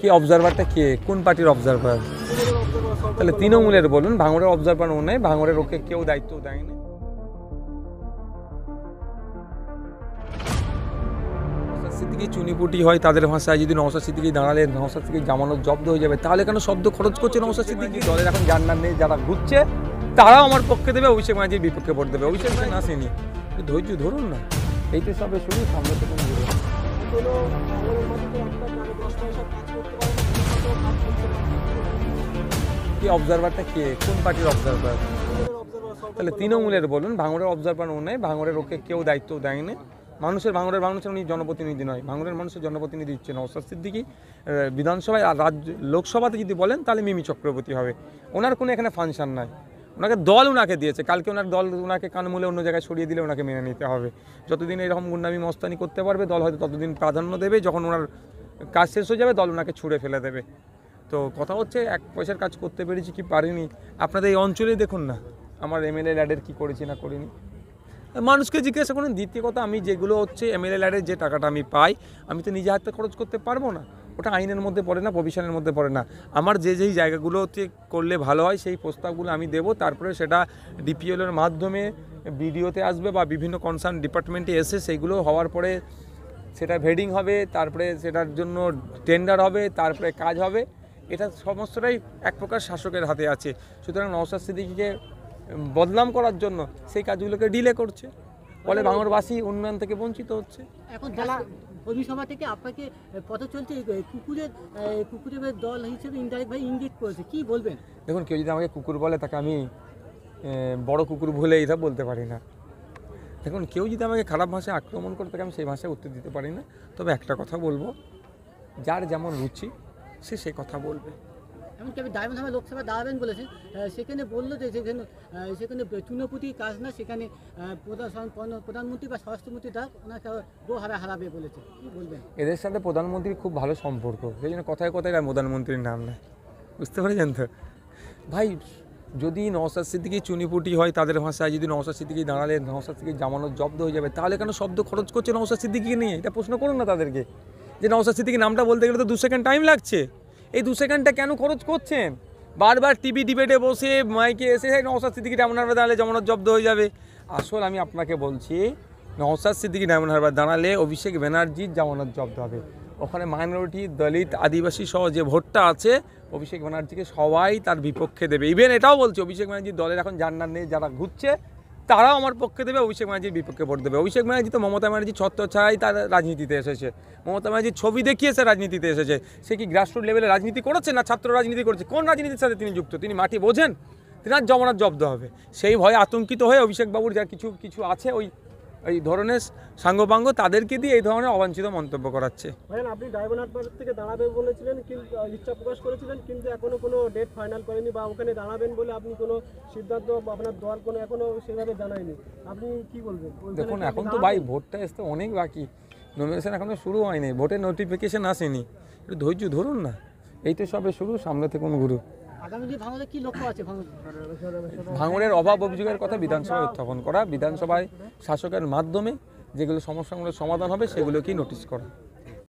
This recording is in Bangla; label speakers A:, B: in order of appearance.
A: কি অবজারভারটা কে কোন পার্টির অবজারভার তাহলে তৃণমূলের বলুন ভাঙড়ের অবজারভার ও নেই ভাঙড়ের ওকে কেউ দায়িত্ব দেয়নি সিদ্দিকি চুনিপুটি হয় তাদের ভাষায় যদি নওসা সিদ্দিকি দাঁড়ালে নওসা সিদ্দিকি জামানোর জব্দ হয়ে যাবে তাহলে কেন শব্দ খরচ করছে নওসা সিদ্দিকি দলের এখন জান্নার নেই যারা ঘুরছে তারাও আমার পক্ষে দেবে অভিষেক মাঝির বিপক্ষে ভোট দেবে অভিষেক মাঝি আসেনি ধৈর্য ধরুন না তো সবে শুনি সামনে থেকে কি অবজারভারটা কে কোন পার্টির অবজারভার তাহলে তৃণমূলের বলুন ভাঙড়ের অবজারভার ও নেই ভাঙড়ের ওকে কেউ দায়িত্ব দেয়নি মানুষের ভাঙড়ের মানুষের উনি জনপ্রতিনিধি নয় ভাঙড়ের মানুষের জনপ্রতিনিধি হচ্ছে নওসাদ সিদ্দিকি বিধানসভায় আর রাজ্য লোকসভাতে যদি বলেন তাহলে মিমি চক্রবর্তী হবে ওনার কোনো এখানে ফাংশন নাই ওনাকে দল ওনাকে দিয়েছে কালকে ওনার দল ওনাকে কানমূলে অন্য জায়গায় সরিয়ে দিলে ওনাকে মেনে নিতে হবে যতদিন এরকম গুন্ডামি মস্তানি করতে পারবে দল হয়তো ততদিন প্রাধান্য দেবে যখন ওনার কাজ শেষ হয়ে যাবে দল ওনাকে ছুঁড়ে ফেলে দেবে তো কথা হচ্ছে এক পয়সার কাজ করতে পেরেছি কি পারিনি আপনাদের এই অঞ্চলে দেখুন না আমার এমএলএ ল্যাডের কী করেছি না করিনি মানুষকে জিজ্ঞাসা করুন দ্বিতীয় কথা আমি যেগুলো হচ্ছে এমএলএ ল্যাডের যে টাকাটা আমি পাই আমি তো নিজে হাতে খরচ করতে পারবো না ওটা আইনের মধ্যে পড়ে না প্রভিশনের মধ্যে পড়ে না আমার যে যেই জায়গাগুলোতে করলে ভালো হয় সেই প্রস্তাবগুলো আমি দেব তারপরে সেটা ডিপিএলের মাধ্যমে ভিডিওতে আসবে বা বিভিন্ন কনসার্ন ডিপার্টমেন্টে এসে সেইগুলো হওয়ার পরে সেটা ভেডিং হবে তারপরে সেটার জন্য টেন্ডার হবে তারপরে কাজ হবে এটা সমস্তটাই এক প্রকার শাসকের হাতে আছে সুতরাং নওসাদ সিদ্দিকিকে বদনাম করার জন্য সেই কাজগুলোকে ডিলে করছে ফলে ভাঙরবাসী উন্নয়ন থেকে বঞ্চিত হচ্ছে এখন অভিসভা থেকে আপনাকে পথ চলছে কুকুরের কুকুরের দল হিসেবে ইনডাইরেক্ট ভাই ইঙ্গিত করেছে কি বলবেন দেখুন কেউ যদি আমাকে কুকুর বলে তাকে আমি বড় কুকুর ভুলে এটা বলতে পারি না দেখুন কেউ যদি আমাকে খারাপ ভাষায় আক্রমণ করে থাকে আমি সেই ভাষায় উত্তর দিতে পারি না তবে একটা কথা বলবো যার যেমন রুচি সে সে কথা বলবে এমনকি আমি হামে লোকসভা দাঁড়াবেন বলেছেন সেখানে বললো যে সেখানে সেখানে চুনোপুতি কাজ না সেখানে প্রধানমন্ত্রী বা স্বরাষ্ট্রমন্ত্রী ডাক ওনাকে হারা হারাবে বলেছে কী বলবেন এদের সাথে প্রধানমন্ত্রীর খুব ভালো সম্পর্ক সেই জন্য কথায় কথায় প্রধানমন্ত্রীর নাম নেয় বুঝতে পারছেন তো ভাই যদি নওসাদ সিদ্দিকি চুনিপুটি হয় তাদের ভাষায় যদি নওসাদ সিদ্দিকি দাঁড়ালে নওসাদ সিদ্দিকি জামানত জব্দ হয়ে যাবে তাহলে কেন শব্দ খরচ করছে নওসাদ সিদ্দিকিকে নিয়ে এটা প্রশ্ন করুন না তাদেরকে যে নওসাদ সিদ্দিকি নামটা বলতে গেলে তো দু সেকেন্ড টাইম লাগছে এই দু সেকেন্ডটা কেন খরচ করছেন বারবার টিভি ডিবেটে বসে মাইকে এসে নওসাদ সিদ্দিকি ডায়মন্ড হারবার দাঁড়ালে জামানত জব্দ হয়ে যাবে আসল আমি আপনাকে বলছি নওসাদ সিদ্দিকি ডায়মন্ড হারবার দাঁড়ালে অভিষেক ব্যানার্জির জামানত জব্দ হবে ওখানে মাইনরিটি দলিত আদিবাসী সহ যে ভোটটা আছে অভিষেক ব্যানার্জিকে সবাই তার বিপক্ষে দেবে ইভেন এটাও বলছে অভিষেক ব্যানার্জির দলের এখন জান্নার নেই যারা ঘুরছে তারাও আমার পক্ষে দেবে অভিষেক ব্যানার্জির বিপক্ষে ভোট দেবে অভিষেক ব্যানার্জি তো মমতা ব্যানার্জি ছত্র ছাড়াই তার রাজনীতিতে এসেছে মমতা ব্যানার্জির ছবি দেখিয়ে সে রাজনীতিতে এসেছে সে কি গ্রাসরুট লেভেলে রাজনীতি করেছে না ছাত্র রাজনীতি করেছে কোন রাজনীতির সাথে তিনি যুক্ত তিনি মাটি বোঝেন তিনি আর জমানার জব্দ হবে সেই ভয়ে আতঙ্কিত হয়ে অভিষেকবাবুর যার কিছু কিছু আছে ওই এই ধরনের সাঙ্গপাঙ্গ তাদেরকে দিয়ে এই ধরনের অবাঞ্ছিত মন্তব্য করাচ্ছে আপনি থেকে বলেছিলেন কিন্তু ইচ্ছা প্রকাশ করেছিলেন কিন্তু কোনো ডেট ফাইনাল করেনি বা ওখানে দাঁড়াবেন বলে আপনি কোনো সিদ্ধান্ত আপনার কোনো আপনি কি বলবেন দেখুন এখন তো ভাই ভোটটা আসতে অনেক বাকি নমিনেশন এখনো শুরু হয়নি ভোটের নোটিফিকেশন আসেনি একটু ধৈর্য ধরুন না এই তো সবে শুরু সামনে থেকে গুরু ভাঙনের অভাব অভিযোগের কথা বিধানসভায় উত্থাপন করা বিধানসভায় শাসকের মাধ্যমে যেগুলো সমস্যাগুলোর সমাধান হবে সেগুলোকেই নোটিশ করা